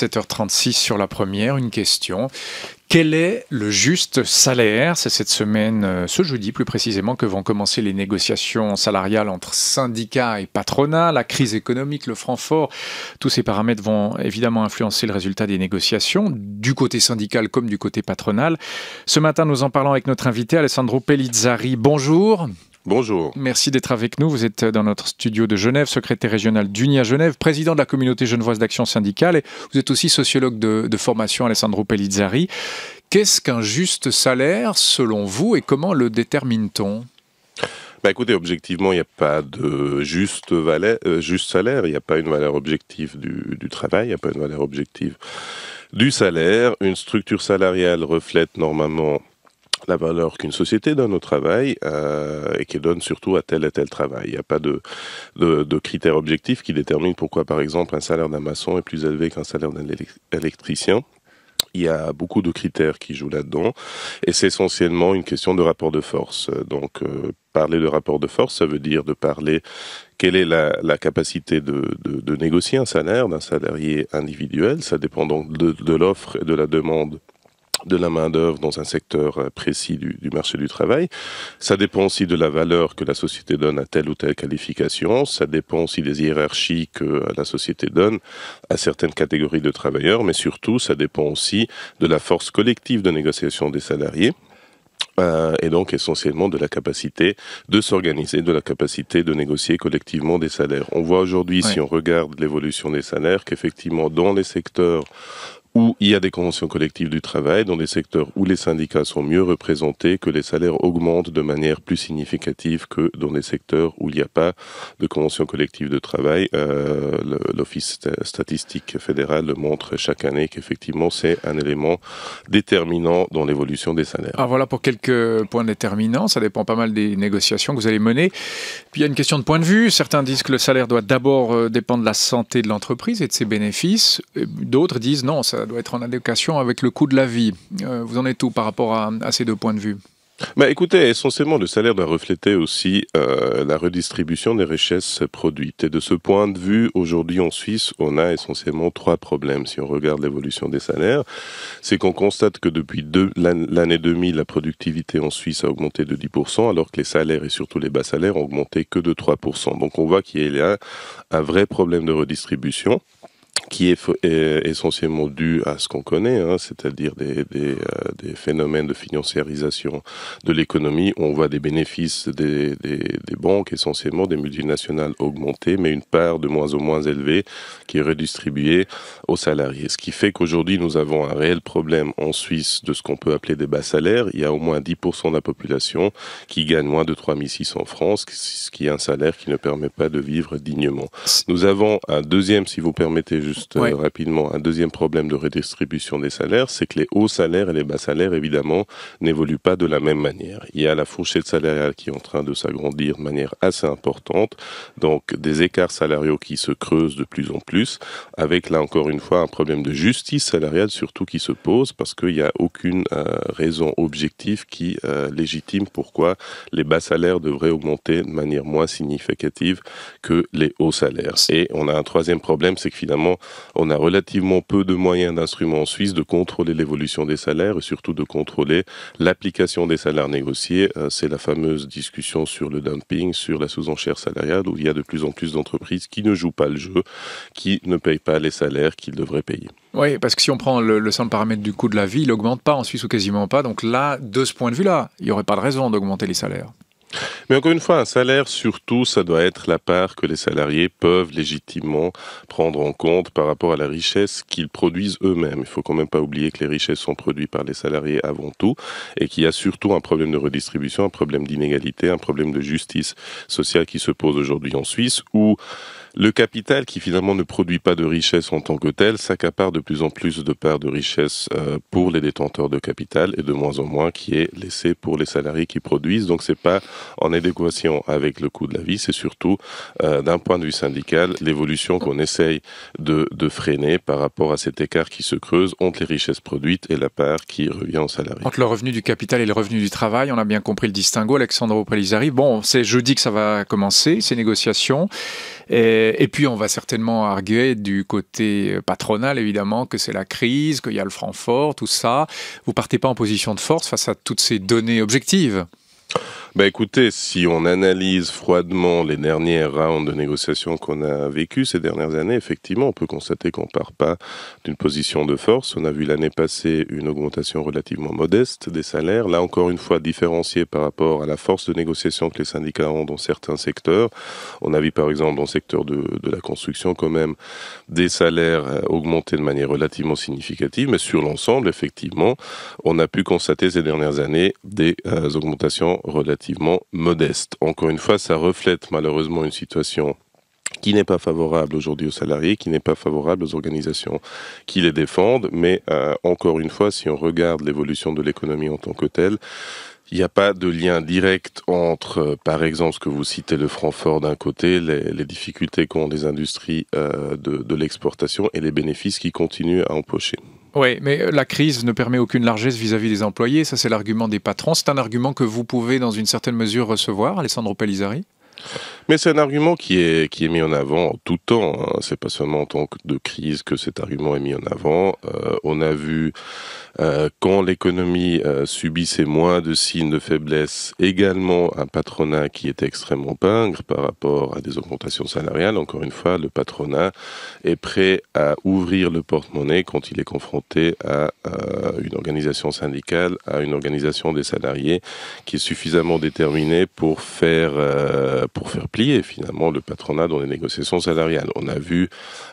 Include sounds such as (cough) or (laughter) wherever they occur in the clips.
7 h 36 sur la première, une question. Quel est le juste salaire C'est cette semaine, euh, ce jeudi plus précisément, que vont commencer les négociations salariales entre syndicats et patronats. La crise économique, le Francfort, tous ces paramètres vont évidemment influencer le résultat des négociations, du côté syndical comme du côté patronal. Ce matin, nous en parlons avec notre invité Alessandro Pellizzari. Bonjour. Bonjour. Merci d'être avec nous. Vous êtes dans notre studio de Genève, secrétaire régional d'UNIA Genève, président de la communauté genevoise d'action syndicale et vous êtes aussi sociologue de, formation Alessandro Pellizzari. Qu'est-ce qu'un juste salaire selon vous et comment le détermine-t-on bah, écoutez, objectivement, il n'y a pas de juste, euh, juste salaire, il n'y a pas une valeur objective du travail, il n'y a pas une valeur objective du salaire. Une structure salariale reflète normalement la valeur qu'une société donne au travail euh, et qu'elle donne surtout à tel et tel travail. Il n'y a pas de, de, critères objectifs qui déterminent pourquoi, par exemple, un salaire d'un maçon est plus élevé qu'un salaire d'un électricien. Il y a beaucoup de critères qui jouent là-dedans et c'est essentiellement une question de rapport de force. Donc, euh, parler de rapport de force, ça veut dire de parler quelle est la, capacité de, de, négocier un salaire d'un salarié individuel. Ça dépend donc de, de l'offre et de la demande de la main-d'œuvre dans un secteur euh, précis du, marché du travail. Ça dépend aussi de la valeur que la société donne à telle ou telle qualification. Ça dépend aussi des hiérarchies que euh, la société donne à certaines catégories de travailleurs. Mais surtout, ça dépend aussi de la force collective de négociation des salariés. Euh, et donc essentiellement de la capacité de s'organiser, de la capacité de négocier collectivement des salaires. On voit aujourd'hui, si on regarde l'évolution des salaires, qu'effectivement dans les secteurs où il y a des conventions collectives du travail, dans des secteurs où les syndicats sont mieux représentés, que les salaires augmentent de manière plus significative que dans des secteurs où il n'y a pas de conventions collectives de travail. Euh, L'Office statistique fédéral montre chaque année qu'effectivement c'est un élément déterminant dans l'évolution des salaires. Alors ah, voilà pour quelques points déterminants, ça dépend pas mal des négociations que vous allez mener. Puis il y a une question de point de vue, certains disent que le salaire doit d'abord euh, dépendre de la santé de l'entreprise et de ses bénéfices, d'autres disent non, ça ça euh, doit être en allocation avec le coût de la vie. Euh, vous en êtes où par rapport à, ces deux points de vue bah, écoutez, essentiellement, le salaire doit refléter aussi euh, la redistribution des richesses produites. Et de ce point de vue, aujourd'hui en Suisse, on a essentiellement trois problèmes. Si on regarde l'évolution des salaires, c'est qu'on constate que depuis l'année 2000, la productivité en Suisse a augmenté de 10%, alors que les salaires et surtout les bas salaires ont augmenté que de 3%. Donc on voit qu'il y a un vrai problème de redistribution qui est, essentiellement dû à ce qu'on connaît, hein, c'est-à-dire des, des, euh, des, phénomènes de financiarisation de l'économie. On voit des bénéfices des, des, banques, essentiellement des multinationales augmenter, mais une part de moins en moins élevée qui est redistribuée aux salariés. Ce qui fait qu'aujourd'hui, nous avons un réel problème en Suisse de ce qu'on peut appeler des bas salaires. Il y a au moins 10% de la population qui gagne moins de 3600 francs, ce qui est un salaire qui ne permet pas de vivre dignement. Nous avons un deuxième, si vous permettez, euh, rapidement, un deuxième problème de redistribution des salaires, c'est que les hauts salaires et les bas salaires, évidemment, n'évoluent pas de la même manière. Il y a la fourchette salariale qui est en train de s'agrandir de manière assez importante, donc des écarts salariaux qui se creusent de plus en plus, avec là encore une fois un problème de justice salariale surtout qui se pose, parce qu'il n'y a aucune euh, raison objective qui euh, légitime pourquoi les bas salaires devraient augmenter de manière moins significative que les hauts salaires. Et on a un troisième problème, c'est que finalement, on a relativement peu de moyens d'instruments en Suisse de contrôler l'évolution des salaires et surtout de contrôler l'application des salaires négociés. Euh, c'est la fameuse discussion sur le dumping, sur la sous-enchère salariale, où il y a de plus en plus d'entreprises qui ne jouent pas le jeu, qui ne payent pas les salaires qu'ils devraient payer. Oui, parce que si on prend le, le simple paramètre du coût de la vie, il n'augmente pas en Suisse ou quasiment pas. Donc là, de ce point de vue-là, il n'y aurait pas de raison d'augmenter les salaires. Mais encore une fois, un salaire, surtout, ça doit être la part que les salariés peuvent légitimement prendre en compte par rapport à la richesse qu'ils produisent eux-mêmes. Il faut quand même pas oublier que les richesses sont produites par les salariés avant tout et qu'il y a surtout un problème de redistribution, un problème d'inégalité, un problème de justice sociale qui se pose aujourd'hui en Suisse où le capital, qui finalement ne produit pas de richesse en tant que tel, s'accapare de plus en plus de parts de richesse euh, pour les détenteurs de capital et de moins en moins qui est laissé pour les salariés qui produisent. Donc c'est pas en adéquation avec le coût de la vie, c'est surtout euh, d'un point de vue syndical l'évolution qu'on essaye de, freiner par rapport à cet écart qui se creuse entre les richesses produites et la part qui revient aux salariés. Entre le revenu du capital et le revenu du travail, on a bien compris le distinguo, Alexandre Opelizari. Bon, c'est jeudi que ça va commencer, ces négociations. Et et, puis on va certainement arguer du côté euh, patronal, évidemment, que c'est la crise, qu'il y a le franc fort, tout ça. Vous partez pas en position de force face à toutes ces données objectives bah, écoutez, si on analyse froidement les dernières rounds de négociations qu'on a vécues ces dernières années, effectivement, on peut constater qu'on ne part pas d'une position de force. On a vu l'année passée une augmentation relativement modeste des salaires. Là, encore une fois, différenciée par rapport à la force de négociation que les syndicats ont dans certains secteurs. On a vu, par exemple, dans le secteur de, la construction, quand même, des salaires euh, augmenter de manière relativement significative. Mais sur l'ensemble, effectivement, on a pu constater ces dernières années des euh, augmentations relativement relativement modeste. Encore une fois, ça reflète malheureusement une situation qui n'est pas favorable aujourd'hui aux salariés, qui n'est pas favorable aux organisations qui les défendent. Mais euh, encore une fois, si on regarde l'évolution de l'économie en tant que telle, il n'y a pas de lien direct entre, euh, par exemple, ce que vous citez, le Francfort d'un côté, les, difficultés qu'ont les industries euh, de, de l'exportation et les bénéfices qui continuent à empocher. Oui, mais euh, la crise ne permet aucune largesse vis-à-vis des employés. Ça, c'est l'argument des patrons. C'est un argument que vous pouvez, dans une certaine mesure, recevoir, Alessandro Pellizari. Mais c'est un argument qui est, qui est mis en avant en tout temps. Ce hein. C'est pas seulement en temps de crise que cet argument est mis en avant. Euh, on a vu euh, quand l'économie euh, subissait subit moins de signes de faiblesse, également un patronat qui était extrêmement pingre par rapport à des augmentations salariales. Encore une fois, le patronat est prêt à ouvrir le porte-monnaie quand il est confronté à une organisation syndicale, à une organisation des salariés qui est suffisamment déterminée pour faire pour faire plier finalement le patronat dans les négociations salariales. On a vu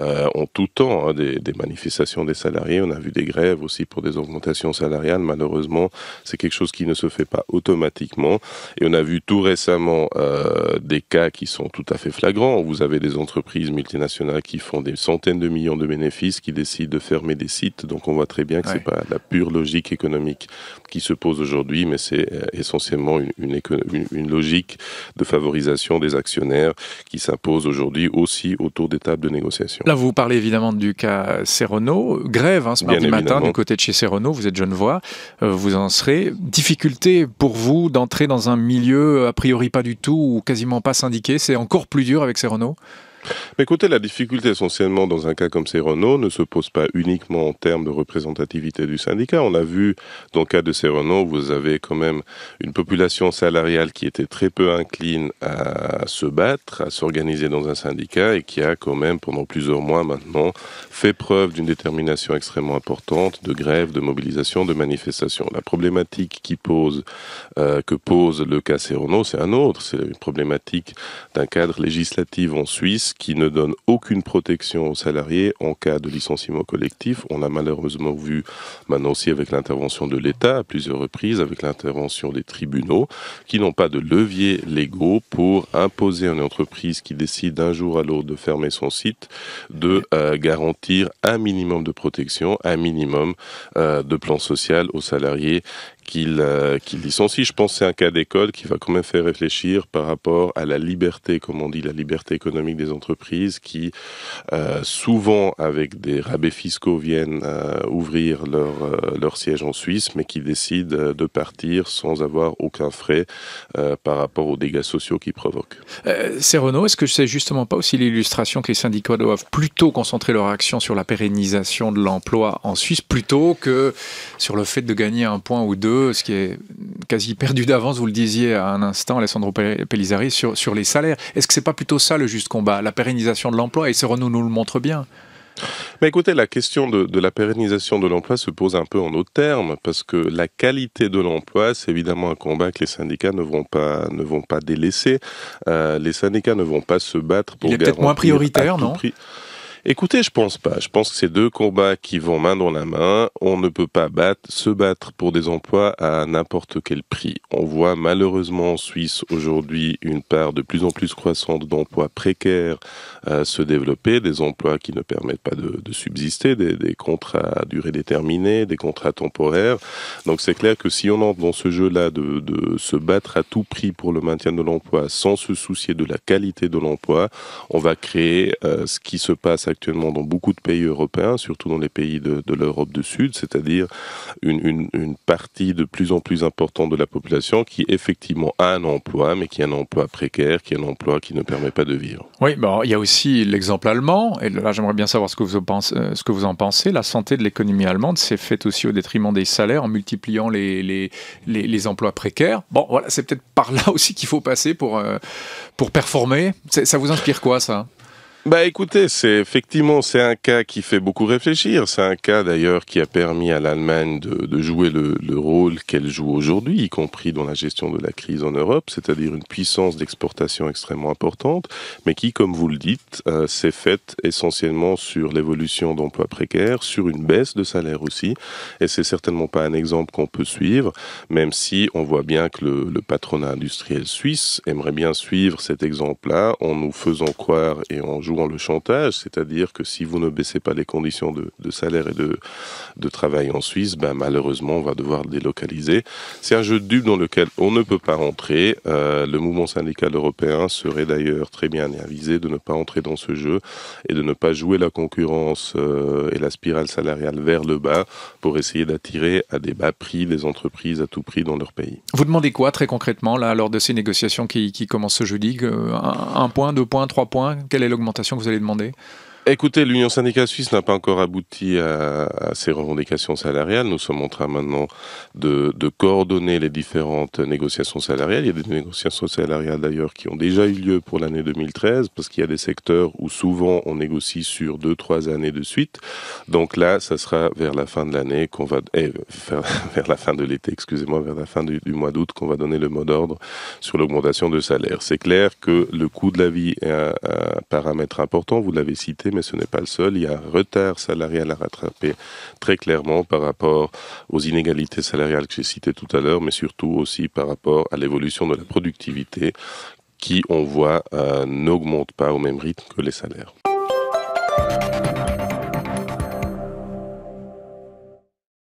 euh, en tout temps hein, des, manifestations des salariés, on a vu des grèves aussi pour des augmentations salariales. Malheureusement, c'est quelque chose qui ne se fait pas automatiquement. Et on a vu tout récemment euh, des cas qui sont tout à fait flagrants. Vous avez des entreprises multinationales qui font des centaines de millions de bénéfices, qui décident de fermer des sites. Donc on voit très bien que ce n'est pas la pure logique économique qui se pose aujourd'hui, mais c'est euh, essentiellement une logique de favorisation des actionnaires qui s'imposent aujourd'hui aussi autour des tables de négociation. Là, vous parlez évidemment du cas Serrano. Grève hein, ce matin du côté de chez Serrano. Vous êtes jeune voix, euh, vous en serez. Difficulté pour vous d'entrer dans un milieu a priori pas du tout ou quasiment pas syndiqué. C'est encore plus dur avec Serrano mais écoutez, la difficulté essentiellement dans un cas comme ces Renault ne se pose pas uniquement en termes de représentativité du syndicat. On a vu dans le cas de Renault, vous avez quand même une population salariale qui était très peu incline à se battre, à s'organiser dans un syndicat et qui a quand même pendant plusieurs mois maintenant fait preuve d'une détermination extrêmement importante de grève, de mobilisation, de manifestation. La problématique qui pose, euh, que pose le cas Renault, c'est un autre. C'est une problématique d'un cadre législatif en Suisse qui ne donne aucune protection aux salariés en cas de licenciement collectif. On l'a malheureusement vu maintenant aussi avec l'intervention de l'État à plusieurs reprises, avec l'intervention des tribunaux, qui n'ont pas de levier légaux pour imposer à une entreprise qui décide d'un jour à l'autre de fermer son site de euh, garantir un minimum de protection, un minimum euh, de plan social aux salariés qu'ils euh, qu Je pense que c'est un cas d'école qui va quand même faire réfléchir par rapport à la liberté, comme on dit, la liberté économique des entreprises qui, euh, souvent avec des rabais fiscaux, viennent euh, ouvrir leur, euh, leur siège en Suisse, mais qui décident de partir sans avoir aucun frais par rapport aux dégâts sociaux qu'ils provoquent. c'est Renaud, est-ce que c'est justement pas aussi l'illustration que les syndicats doivent plutôt concentrer leur action sur la pérennisation de l'emploi en Suisse plutôt que sur le fait de gagner un point ou deux ce qui est quasi perdu d'avance, vous le disiez à un instant, Alessandro Pellizzari, sur, sur les salaires. Est-ce que ce n'est pas plutôt ça le juste combat, la pérennisation de l'emploi Et ce nous le montre bien. Mais bah, écoutez, la question de, la pérennisation de l'emploi se pose un peu en d'autres termes, parce que la qualité de l'emploi, c'est évidemment un combat que les syndicats ne vont pas, ne vont pas délaisser. Euh, les syndicats ne vont pas se battre pour Il est peut-être moins prioritaire, non prix. Écoutez, je pense pas. Je pense que ces deux combats qui vont main dans la main. On ne peut pas battre, se battre pour des emplois à n'importe quel prix. On voit malheureusement en Suisse aujourd'hui une part de plus en plus croissante d'emplois précaires euh, se développer, des emplois qui ne permettent pas de, subsister, des, contrats à durée déterminée, des contrats temporaires. Donc c'est clair que si on entre dans ce jeu-là de, se battre à tout prix pour le maintien de l'emploi sans se soucier de la qualité de l'emploi, on va créer euh, ce qui se passe actuellement dans beaucoup de pays européens, surtout dans les pays de, l'Europe du Sud, c'est-à-dire une, partie de plus en plus importante de la population qui effectivement a un emploi, mais qui a un emploi précaire, qui a un emploi qui ne permet pas de vivre. Oui, bon, il y a aussi l'exemple allemand, et là j'aimerais bien savoir ce que, vous euh, ce que vous en pensez. La santé de l'économie allemande s'est faite aussi au détriment des salaires en multipliant les, les, emplois précaires. Bon, voilà, c'est peut-être par là (laughs) aussi qu'il faut passer pour, euh, pour performer. Ça vous inspire quoi ça bah écoutez, c'est effectivement c'est un cas qui fait beaucoup réfléchir. C'est un cas d'ailleurs qui a permis à l'Allemagne de, de jouer le, le rôle qu'elle joue aujourd'hui, y compris dans la gestion de la crise en Europe, c'est-à-dire une puissance d'exportation extrêmement importante, mais qui, comme vous le dites, euh, s'est faite essentiellement sur l'évolution d'emplois précaires, sur une baisse de salaire aussi. Et c'est certainement pas un exemple qu'on peut suivre, même si on voit bien que le, le patronat industriel suisse aimerait bien suivre cet exemple-là en nous faisant croire et en jouant dans le chantage, c'est-à-dire que si vous ne baissez pas les conditions de, salaire et de, de, travail en Suisse, ben malheureusement on va devoir délocaliser. C'est un jeu de dupes dans lequel on ne peut pas rentrer. Euh, le mouvement syndical européen serait d'ailleurs très bien avisé de ne pas entrer dans ce jeu et de ne pas jouer la concurrence euh, et la spirale salariale vers le bas pour essayer d'attirer à des bas prix des entreprises à tout prix dans leur pays. Vous demandez quoi très concrètement là lors de ces négociations qui, commencent ce jeudi euh, un, un point, deux points, trois points Quelle est l'augmentation que vous allez demander Écoutez, l'Union syndicale suisse n'a pas encore abouti à, ses revendications salariales. Nous sommes en train maintenant de, coordonner les différentes négociations salariales. Il y a des négociations salariales d'ailleurs qui ont déjà eu lieu pour l'année 2013 parce qu'il y a des secteurs où souvent on négocie sur deux, trois années de suite. Donc là, ça sera vers la fin de l'année qu'on va, eh, (laughs) vers la fin de l'été, excusez-moi, vers la fin du, mois d'août qu'on va donner le mot d'ordre sur l'augmentation de salaire. C'est clair que le coût de la vie est un paramètre important. Vous l'avez cité, mais ce n'est pas le seul. Il y a un retard salarial à rattraper très clairement par rapport aux inégalités salariales que j'ai citées tout à l'heure, mais surtout aussi par rapport à l'évolution de la productivité qui, on voit, euh, n'augmente pas au même rythme que les salaires.